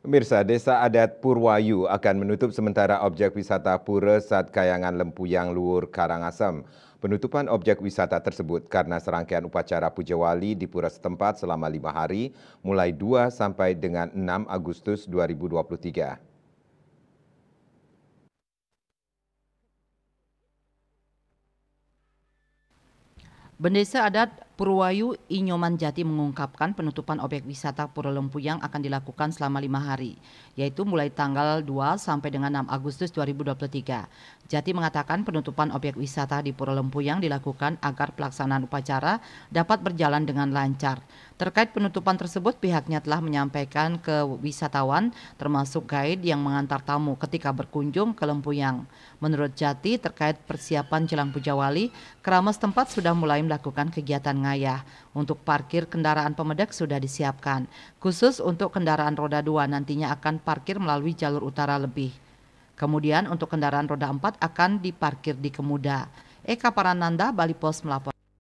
Pemirsa, Desa Adat Purwayu akan menutup sementara objek wisata Pura saat Kayangan Lempuyang Luwur Karangasem. Penutupan objek wisata tersebut karena serangkaian upacara puja wali di pura setempat selama lima hari, mulai 2 sampai dengan 6 Agustus 2023. Bendesa adat Purwayu Inyoman Jati mengungkapkan penutupan objek wisata Pura Lempuyang akan dilakukan selama lima hari, yaitu mulai tanggal 2 sampai dengan 6 Agustus 2023. Jati mengatakan penutupan objek wisata di Pura Lempuyang dilakukan agar pelaksanaan upacara dapat berjalan dengan lancar. Terkait penutupan tersebut, pihaknya telah menyampaikan ke wisatawan, termasuk guide yang mengantar tamu ketika berkunjung ke Lempuyang. Menurut Jati, terkait persiapan jelang Puja Wali, keramas tempat sudah mulai melakukan kegiatan ngayah. Untuk parkir kendaraan pemedak sudah disiapkan. Khusus untuk kendaraan roda dua nantinya akan parkir melalui jalur utara lebih. Kemudian untuk kendaraan roda empat akan diparkir di Kemuda. Eka Parananda, Bali Pos melaporkan.